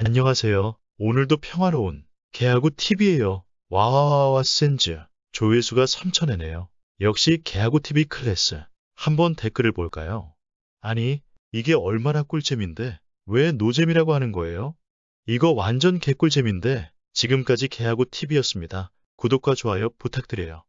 안녕하세요. 오늘도 평화로운 개하구 TV예요. 와와와와 센즈. 조회수가 3천회네요 역시 개하구 TV 클래스. 한번 댓글을 볼까요? 아니, 이게 얼마나 꿀잼인데 왜 노잼이라고 하는 거예요? 이거 완전 개꿀잼인데 지금까지 개하구 TV였습니다. 구독과 좋아요 부탁드려요.